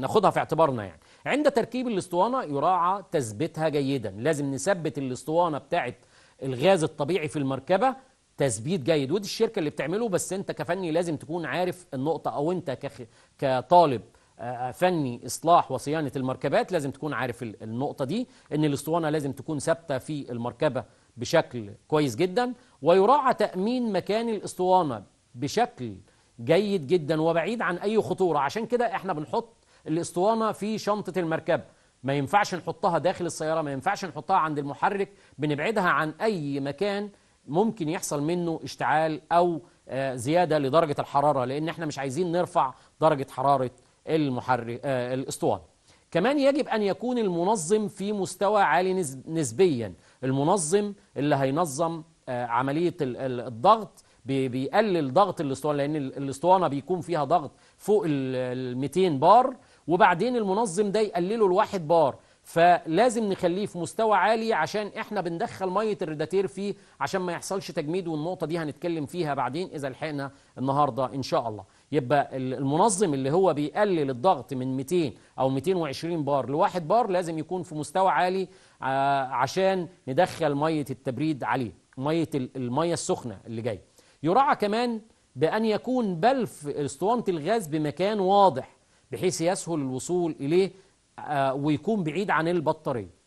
ناخدها في اعتبارنا يعني عند تركيب الاسطوانة يراعى تثبيتها جيدا لازم نثبت الاسطوانة بتاعت الغاز الطبيعي في المركبة تثبيت جيد ودي الشركة اللي بتعمله بس انت كفني لازم تكون عارف النقطة او انت كخ... كطالب آه، آه، فني اصلاح وصيانه المركبات لازم تكون عارف النقطه دي ان الاسطوانه لازم تكون ثابته في المركبه بشكل كويس جدا ويراعى تأمين مكان الاسطوانة بشكل جيد جدا وبعيد عن أي خطورة عشان كده احنا بنحط الاسطوانة في شنطة المركبة ما ينفعش نحطها داخل السيارة ما ينفعش نحطها عند المحرك بنبعدها عن أي مكان ممكن يحصل منه اشتعال أو آه، زيادة لدرجة الحرارة لأن احنا مش عايزين نرفع درجة حرارة المحرك آه، الاسطوانة كمان يجب أن يكون المنظم في مستوى عالي نسبيا المنظم اللي هينظم آه، عملية الضغط بيقلل ضغط الاسطوانه لان الاسطوانه بيكون فيها ضغط فوق ال 200 بار وبعدين المنظم ده يقلله لواحد بار فلازم نخليه في مستوى عالي عشان احنا بندخل ميه الريداتير فيه عشان ما يحصلش تجميد والنقطه دي هنتكلم فيها بعدين اذا لحقنا النهارده ان شاء الله يبقى المنظم اللي هو بيقلل الضغط من 200 او 220 بار لواحد بار لازم يكون في مستوى عالي آه، عشان ندخل مية التبريد عليه مية المية السخنة اللي جاية يراعى كمان بأن يكون بلف اسطوانة الغاز بمكان واضح بحيث يسهل الوصول إليه آه، ويكون بعيد عن البطارية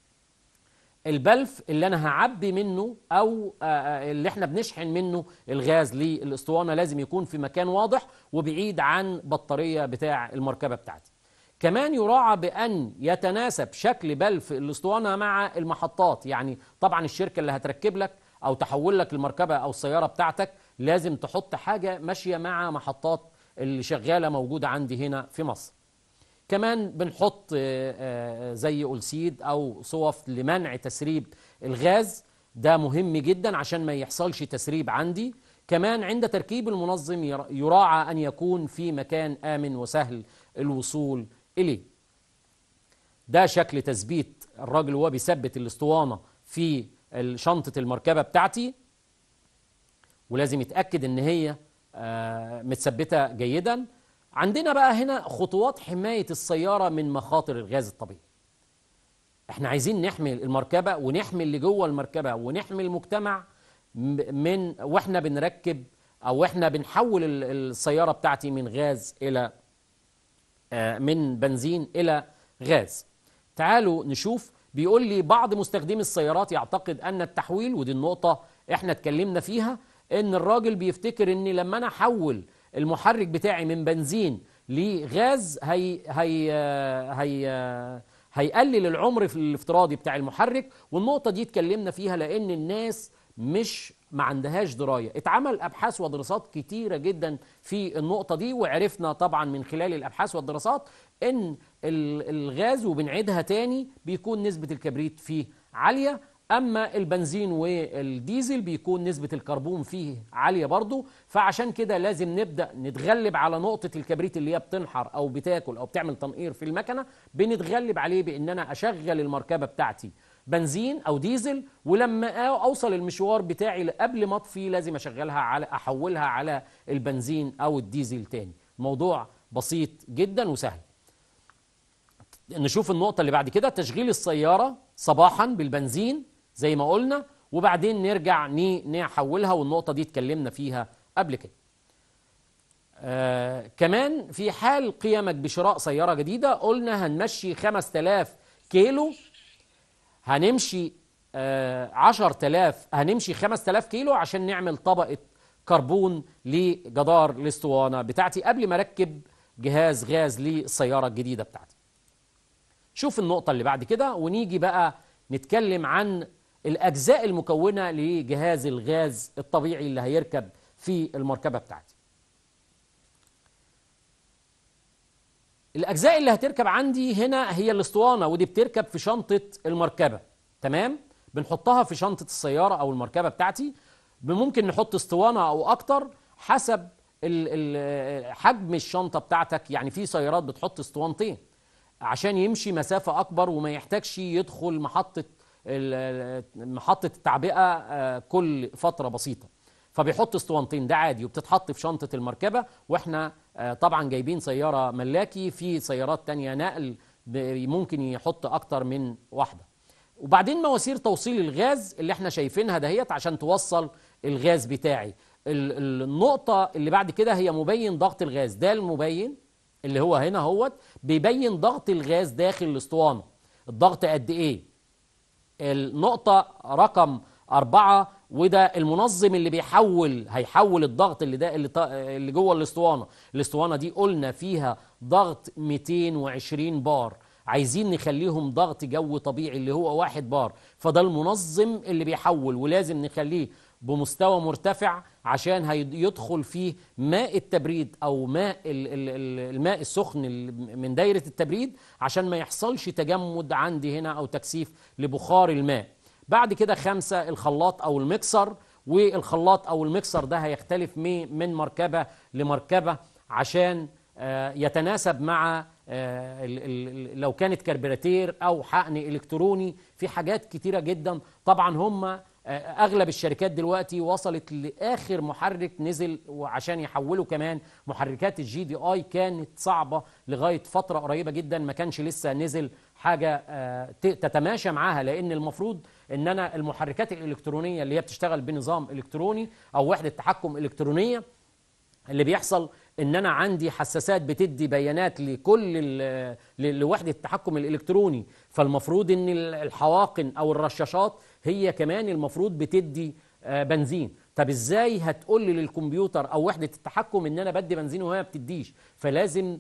البلف اللي أنا هعبي منه أو آه، اللي احنا بنشحن منه الغاز للاسطوانة لازم يكون في مكان واضح وبعيد عن بطارية بتاع المركبة بتاعتي كمان يراعى بأن يتناسب شكل بلف الاسطوانة مع المحطات يعني طبعا الشركة اللي هتركب لك أو تحول لك المركبة أو السيارة بتاعتك لازم تحط حاجة ماشية مع محطات اللي شغالة موجودة عندي هنا في مصر كمان بنحط آه، آه، زي ألسيد أو صوف لمنع تسريب الغاز ده مهم جدا عشان ما يحصلش تسريب عندي كمان عند تركيب المنظم يراعى أن يكون في مكان آمن وسهل الوصول إليه ده شكل تثبيت الراجل وهو بيثبت الاسطوانة في شنطة المركبة بتاعتي ولازم يتأكد إن هي آه، متثبتة جيدا عندنا بقى هنا خطوات حماية السيارة من مخاطر الغاز الطبيعي احنا عايزين نحمي المركبة ونحمي اللي جوه المركبة ونحمي المجتمع من واحنا بنركب او احنا بنحول السيارة بتاعتي من غاز الى آه، من بنزين إلى غاز تعالوا نشوف بيقول لي بعض مستخدمي السيارات يعتقد أن التحويل ودي النقطة احنا اتكلمنا فيها ان الراجل بيفتكر ان لما انا احول المحرك بتاعي من بنزين لغاز هي هي آه، هي آه، هيقلل العمر في الافتراضي بتاع المحرك والنقطه دي اتكلمنا فيها لان الناس مش ما عندهاش درايه اتعمل ابحاث ودراسات كتيره جدا في النقطه دي وعرفنا طبعا من خلال الابحاث والدراسات ان الغاز وبنعيدها تاني بيكون نسبه الكبريت فيه عاليه اما البنزين والديزل بيكون نسبه الكربون فيه عاليه برضه فعشان كده لازم نبدا نتغلب على نقطه الكبريت اللي هي بتنحر او بتاكل او بتعمل تنقير في المكنه بنتغلب عليه بان انا اشغل المركبه بتاعتي بنزين او ديزل ولما اوصل المشوار بتاعي قبل ما اطفي لازم اشغلها على احولها على البنزين او الديزل تاني موضوع بسيط جدا وسهل نشوف النقطة اللي بعد كده تشغيل السيارة صباحا بالبنزين زي ما قلنا وبعدين نرجع نحولها والنقطة دي اتكلمنا فيها قبل كده آه كمان في حال قيامك بشراء سيارة جديدة قلنا هنمشي 5000 كيلو هنمشي آه، عشر تلاف هنمشي خمس تلاف كيلو عشان نعمل طبقة كربون لجدار الاسطوانة بتاعتي قبل ما أركب جهاز غاز للسيارة الجديدة بتاعتي شوف النقطة اللي بعد كده ونيجي بقى نتكلم عن الأجزاء المكونة لجهاز الغاز الطبيعي اللي هيركب في المركبة بتاعتي الاجزاء اللي هتركب عندي هنا هي الاسطوانه ودي بتركب في شنطه المركبه تمام بنحطها في شنطه السياره او المركبه بتاعتي ممكن نحط اسطوانه او اكتر حسب حجم الشنطه بتاعتك يعني في سيارات بتحط اسطوانتين عشان يمشي مسافه اكبر وما يحتاجش يدخل محطه محطه التعبئه آه، كل فتره بسيطه فبيحط اسطوانتين ده عادي وبتتحط في شنطه المركبه واحنا آه، طبعا جايبين سياره ملاكي في سيارات تانية نقل ممكن يحط اكتر من واحده وبعدين مواسير توصيل الغاز اللي احنا شايفينها دهيت عشان توصل الغاز بتاعي النقطة اللي بعد كده هي مبين ضغط الغاز ده المبين اللي هو هنا هوت بيبين ضغط الغاز داخل الاسطوانة الضغط قد ايه النقطة رقم أربعة وده المنظم اللي بيحول هيحول الضغط اللي ده اللي, اللي جوه الاسطوانه الاسطوانه دي قلنا فيها ضغط 220 بار عايزين نخليهم ضغط جو طبيعي اللي هو واحد بار فده المنظم اللي بيحول ولازم نخليه بمستوى مرتفع عشان هيدخل فيه ماء التبريد او ماء الماء السخن من دايره التبريد عشان ما يحصلش تجمد عندي هنا او تكثيف لبخار الماء بعد كده خمسة الخلاط أو المكسر والخلاط أو المكسر ده هيختلف من مركبة لمركبة عشان آه، يتناسب مع آه، لو كانت كربراتير أو حقن إلكتروني في حاجات كتيرة جدا طبعا هم آه، اغلب الشركات دلوقتي وصلت لاخر محرك نزل وعشان يحولوا كمان محركات الجي دي اي كانت صعبه لغايه فتره قريبه جدا ما كانش لسه نزل حاجه آه، تتماشى معاها لان المفروض ان انا المحركات الالكترونيه اللي هي بتشتغل بنظام الكتروني او وحده تحكم الكترونيه اللي بيحصل ان انا عندي حساسات بتدي بيانات لكل لوحده التحكم الالكتروني فالمفروض ان الحواقن او الرشاشات هي كمان المفروض بتدي آه، بنزين طب ازاي هتقول لي للكمبيوتر او وحده التحكم ان انا بدي بنزين وهي ما بتديش فلازم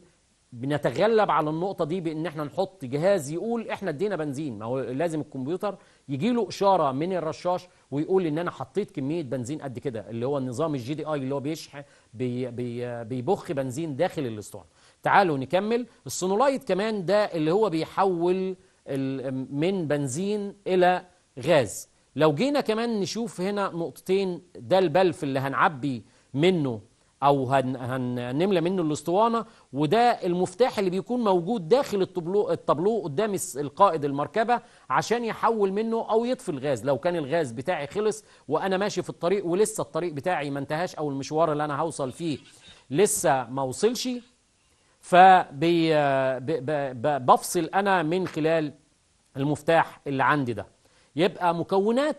بنتغلب على النقطة دي بإن إحنا نحط جهاز يقول إحنا إدينا بنزين، ما هو لازم الكمبيوتر يجي له اشاره من الرشاش ويقول ان انا حطيت كميه بنزين قد كده اللي هو النظام الجي دي اي اللي هو بيشح بي بي بيبخ بنزين داخل الاسطوانه تعالوا نكمل الصنولايت كمان ده اللي هو بيحول من بنزين الى غاز لو جينا كمان نشوف هنا نقطتين ده البلف اللي هنعبي منه او هنملى منه الاسطوانه وده المفتاح اللي بيكون موجود داخل الطبلو الطبلو قدام القائد المركبه عشان يحول منه او يطفي الغاز لو كان الغاز بتاعي خلص وانا ماشي في الطريق ولسه الطريق بتاعي ما انتهاش او المشوار اللي انا هوصل فيه لسه ما وصلش فبفصل انا من خلال المفتاح اللي عندي ده يبقى مكونات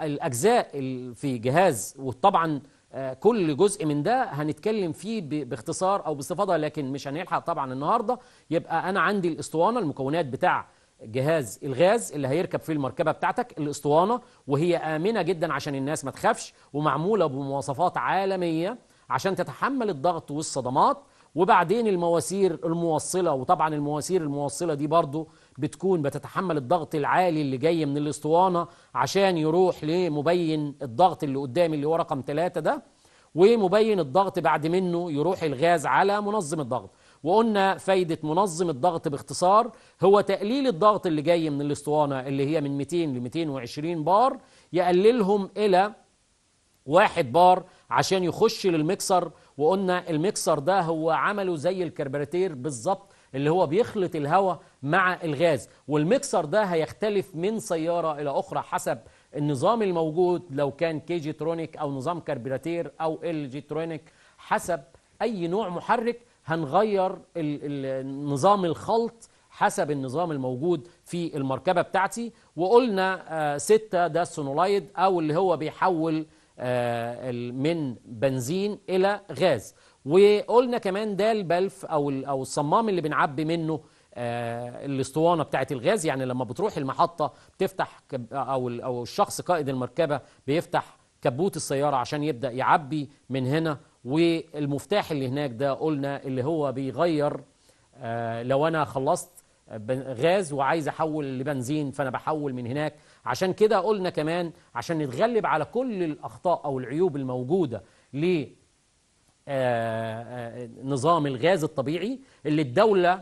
الاجزاء في جهاز وطبعا آه، كل جزء من ده هنتكلم فيه باختصار او باستفاضه لكن مش هنلحق طبعا النهارده يبقى انا عندي الاسطوانه المكونات بتاع جهاز الغاز اللي هيركب في المركبه بتاعتك الاسطوانه وهي امنه جدا عشان الناس ما تخافش ومعموله بمواصفات عالميه عشان تتحمل الضغط والصدمات وبعدين المواسير الموصله وطبعا المواسير الموصله دي برضو بتكون بتتحمل الضغط العالي اللي جاي من الاسطوانه عشان يروح لمبين الضغط اللي قدامي اللي هو رقم ثلاثة ده ومبين الضغط بعد منه يروح الغاز على منظم الضغط وقلنا فايدة منظم الضغط باختصار هو تقليل الضغط اللي جاي من الاسطوانة اللي هي من 200 ل 220 بار يقللهم إلى واحد بار عشان يخش للمكسر وقلنا المكسر ده هو عمله زي الكربراتير بالظبط اللي هو بيخلط الهواء مع الغاز والميكسر ده هيختلف من سيارة إلى أخرى حسب النظام الموجود لو كان كي جي ترونيك أو نظام كربيراتير أو ال جي ترونيك حسب أي نوع محرك هنغير نظام الخلط حسب النظام الموجود في المركبة بتاعتي وقلنا آه، ستة ده السونولايد أو اللي هو بيحول آه، من بنزين إلى غاز وقلنا كمان ده البلف او او الصمام اللي بنعبي منه آه الاسطوانه بتاعه الغاز يعني لما بتروح المحطه بتفتح او او الشخص قائد المركبه بيفتح كبوت السياره عشان يبدا يعبي من هنا والمفتاح اللي هناك ده قلنا اللي هو بيغير آه لو انا خلصت غاز وعايز احول لبنزين فانا بحول من هناك عشان كده قلنا كمان عشان نتغلب على كل الاخطاء او العيوب الموجوده آه، آه، نظام الغاز الطبيعي اللي الدولة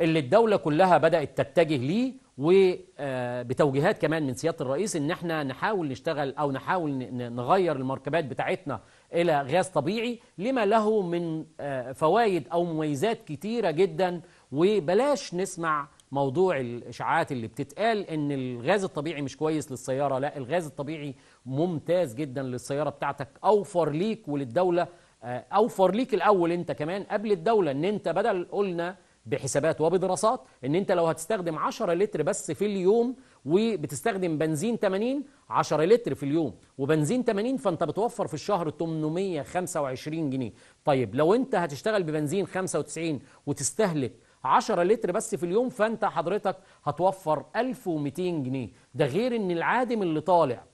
اللي الدولة كلها بدأت تتجه ليه وبتوجيهات آه، كمان من سيادة الرئيس إن احنا نحاول نشتغل أو نحاول نغير المركبات بتاعتنا إلى غاز طبيعي لما له من فوائد أو مميزات كتيرة جدا وبلاش نسمع موضوع الإشاعات اللي بتتقال إن الغاز الطبيعي مش كويس للسيارة لا الغاز الطبيعي ممتاز جدا للسيارة بتاعتك أوفر ليك وللدولة آه، اوفر ليك الاول انت كمان قبل الدوله ان انت بدل قلنا بحسابات وبدراسات ان انت لو هتستخدم 10 لتر بس في اليوم وبتستخدم بنزين 80 10 لتر في اليوم وبنزين 80 فانت بتوفر في الشهر 825 جنيه طيب لو انت هتشتغل ببنزين 95 وتستهلك 10 لتر بس في اليوم فانت حضرتك هتوفر 1200 جنيه ده غير ان العادم اللي طالع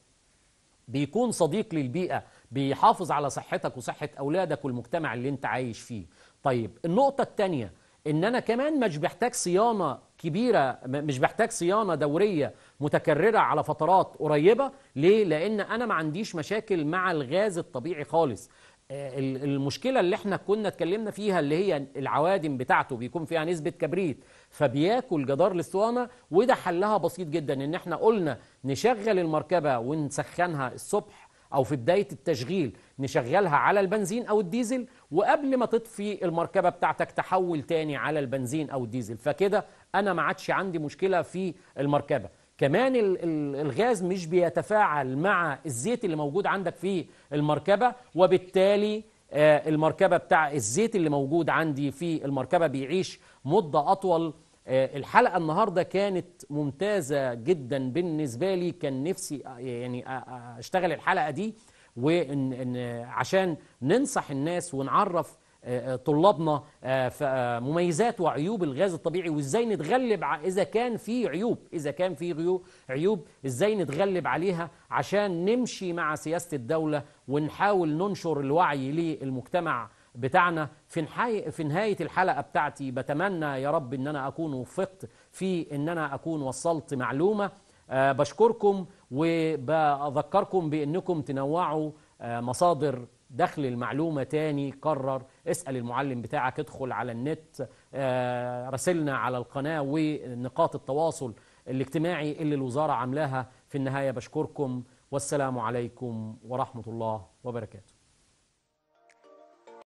بيكون صديق للبيئه بيحافظ على صحتك وصحة أولادك والمجتمع اللي أنت عايش فيه طيب النقطة الثانية ان انا كمان مش بحتاج صيانه كبيره مش بحتاج صيانه دوريه متكرره على فترات قريبه ليه لان انا ما عنديش مشاكل مع الغاز الطبيعي خالص آه، المشكله اللي احنا كنا اتكلمنا فيها اللي هي العوادم بتاعته بيكون فيها نسبه كبريت فبياكل جدار الاسطوانه وده حلها بسيط جدا ان احنا قلنا نشغل المركبه ونسخنها الصبح أو في بداية التشغيل نشغلها على البنزين أو الديزل وقبل ما تطفي المركبة بتاعتك تحول تاني على البنزين أو الديزل فكده أنا ما عادش عندي مشكلة في المركبة كمان الغاز مش بيتفاعل مع الزيت اللي موجود عندك في المركبة وبالتالي آه، المركبة بتاع الزيت اللي موجود عندي في المركبة بيعيش مدة أطول آه، الحلقة النهاردة كانت ممتازة جدا بالنسبة لي كان نفسي آه، يعني آه، اشتغل الحلقة دي وإن عشان ننصح الناس ونعرف طلابنا مميزات وعيوب الغاز الطبيعي وازاي نتغلب اذا كان في عيوب اذا كان في عيوب ازاي نتغلب عليها عشان نمشي مع سياسه الدوله ونحاول ننشر الوعي للمجتمع بتاعنا في نهاية, في نهاية الحلقة بتاعتي بتمنى يا رب أن أنا أكون وفقت في أن أنا أكون وصلت معلومة آه، بشكركم وبذكركم بأنكم تنوعوا آه، مصادر دخل المعلومة تاني كرر اسأل المعلم بتاعك ادخل على النت رسلنا آه، راسلنا على القناة ونقاط التواصل الاجتماعي اللي الوزارة عاملاها في النهاية بشكركم والسلام عليكم ورحمة الله وبركاته